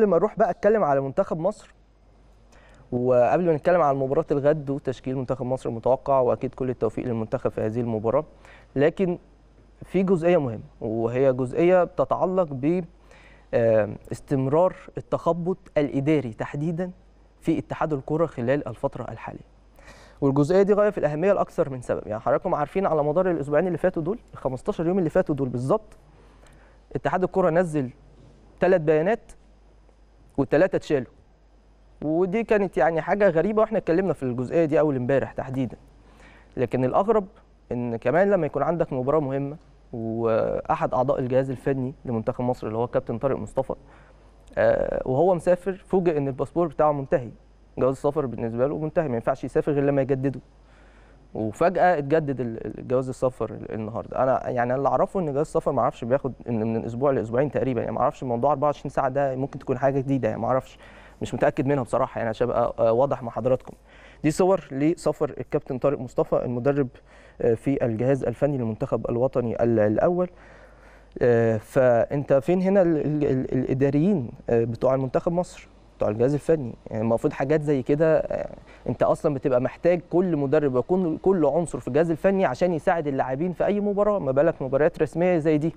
قبل ما اروح بقى اتكلم على منتخب مصر وقبل ما نتكلم على مباراه الغد وتشكيل منتخب مصر المتوقع واكيد كل التوفيق للمنتخب في هذه المباراه لكن في جزئيه مهمه وهي جزئيه بتتعلق ب آه، استمرار التخبط الاداري تحديدا في اتحاد الكره خلال الفتره الحاليه والجزئيه دي غايه في الاهميه لاكثر من سبب يعني حضراتكم عارفين على مدار الاسبوعين اللي فاتوا دول ال 15 يوم اللي فاتوا دول بالظبط اتحاد الكره نزل ثلاث بيانات والثلاثه اتشالوا ودي كانت يعني حاجه غريبه واحنا اتكلمنا في الجزئيه دي اول امبارح تحديدا لكن الاغرب ان كمان لما يكون عندك مباراه مهمه واحد اعضاء الجهاز الفني لمنتخب مصر اللي هو الكابتن طارق مصطفى آه، وهو مسافر فوجئ ان الباسبور بتاعه منتهي جواز السفر بالنسبه له منتهي ما ينفعش يسافر غير لما يجدده وفجاه اتجدد الجواز السفر النهارده انا يعني اللي اعرفه ان جواز السفر ما اعرفش بياخد من اسبوع لاسبوعين تقريبا يعني ما اعرفش موضوع 24 ساعه ده ممكن تكون حاجه جديده يعني ما اعرفش مش متاكد منها بصراحه يعني عشان ابقى آه، واضح مع حضراتكم دي صور لسفر الكابتن طارق مصطفى المدرب آه، في الجهاز الفني للمنتخب الوطني الاول آه، فانت فين هنا الاداريين بتوع المنتخب مصر بتوع الجهاز الفني يعني المفروض حاجات زي كده آه، انت اصلا بتبقى محتاج كل مدرب وكل كل عنصر في الجهاز الفني عشان يساعد اللاعبين في اي مباراه ما بالك مباريات رسميه زي دي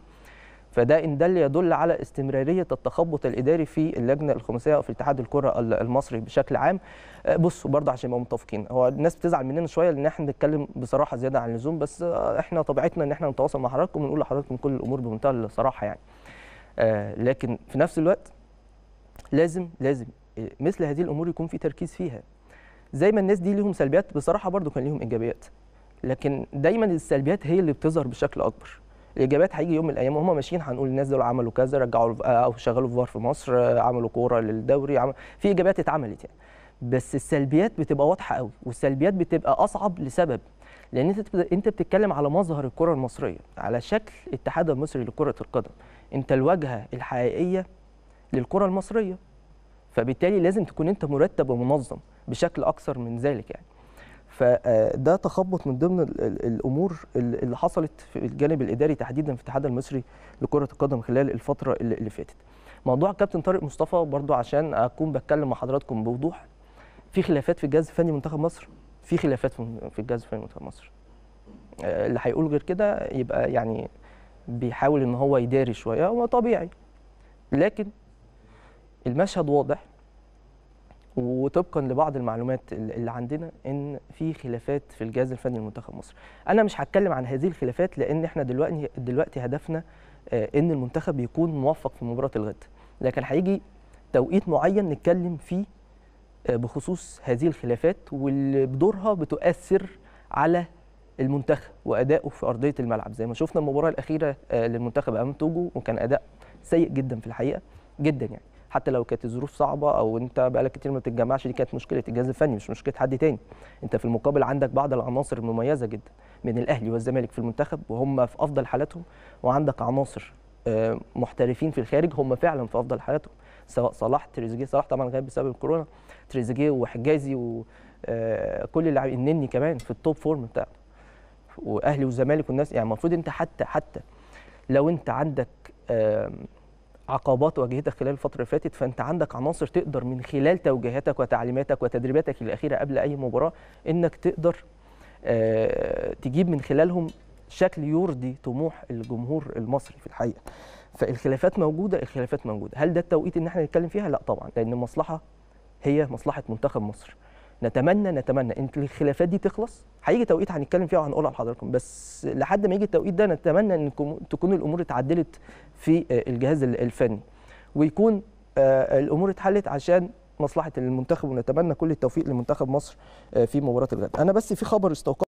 فده ان دل يدل على استمراريه التخبط الاداري في اللجنه الخماسيه في اتحاد الكره المصري بشكل عام آه، بصوا برضه عشان ما متفقين هو الناس بتزعل مننا شويه لان احنا بنتكلم بصراحه زياده عن اللزوم بس آه، احنا طبيعتنا ان احنا نتواصل مع حضراتكم ونقول لحضراتكم كل الامور بمنتهى الصراحه يعني لكن في نفس الوقت لازم لازم إيه، مثل هذه الامور يكون في تركيز فيها زي ما الناس دي ليهم سلبيات بصراحه برضو كان ليهم ايجابيات لكن دايما السلبيات هي اللي بتظهر بشكل اكبر الاجابات هيجي يوم من الايام وهم ماشيين هنقول الناس دول عملوا كذا رجعوا او شغلوا فار في مصر عملوا كوره للدوري عمل في اجابات اتعملت يعني بس السلبيات بتبقى واضحه قوي والسلبيات بتبقى اصعب لسبب لان انت انت بتتكلم على مظهر الكره المصريه على شكل الاتحاد المصري لكره القدم انت الواجهه الحقيقيه للكره المصريه فبالتالي لازم تكون انت مرتب ومنظم بشكل اكثر من ذلك يعني فده آه، تخبط من ضمن الامور اللي حصلت في الجانب الاداري تحديدا في الاتحاد المصري لكره القدم خلال الفتره اللي فاتت موضوع كابتن طارق مصطفى برضه عشان اكون بتكلم مع حضراتكم بوضوح في خلافات في الجهاز الفني منتخب مصر في خلافات في الجهاز الفني منتخب مصر آه، اللي هيقول غير كده يبقى يعني بيحاول ان هو يداري شويه هو طبيعي لكن المشهد واضح وطبقا لبعض المعلومات اللي عندنا ان في خلافات في الجهاز الفني للمنتخب مصر انا مش هتكلم عن هذه الخلافات لان احنا دلوقتي دلوقتي هدفنا آه، ان المنتخب يكون موفق في مباراه الغد لكن هيجي توقيت معين نتكلم فيه آه، بخصوص هذه الخلافات واللي بدورها بتؤثر على المنتخب وادائه في ارضيه الملعب زي ما شفنا المباراه الاخيره آه، للمنتخب امام توجو وكان اداء سيء جدا في الحقيقه جدا يعني حتى لو كانت الظروف صعبه او انت بقالك كتير ما بتتجمعش دي كانت مشكله الجهاز الفني مش مشكله حد تاني انت في المقابل عندك بعض العناصر المميزه جدا من الاهلي والزمالك في المنتخب وهم في افضل حالاتهم وعندك عناصر آه، محترفين في الخارج هم فعلا في افضل حالاتهم سواء صلاح تريزيجيه صلاح طبعا غاب بسبب الكورونا تريزيجيه وحجازي وكل آه، اللاعبين النني كمان في التوب فورم بتاعه واهلي والزمالك والناس يعني المفروض انت حتى حتى لو انت عندك عقبات واجهتك خلال الفتره اللي فاتت فانت عندك عناصر تقدر من خلال توجيهاتك وتعليماتك وتدريباتك الاخيره قبل اي مباراه انك تقدر آه، تجيب من خلالهم شكل يرضي طموح الجمهور المصري في الحقيقه فالخلافات موجوده الخلافات موجوده هل ده التوقيت ان احنا نتكلم فيها لا طبعا لان المصلحه هي مصلحه منتخب مصر نتمنى نتمنى ان الخلافات دي تخلص هيجي توقيت هنتكلم فيها وهنقولها لحضراتكم بس لحد ما يجي التوقيت ده نتمنى ان تكون الامور اتعدلت في آه، الجهاز الفني ويكون آه، الامور اتحلت عشان مصلحه المنتخب ونتمنى كل التوفيق لمنتخب مصر آه، في مباراه الغد انا بس في خبر استوقع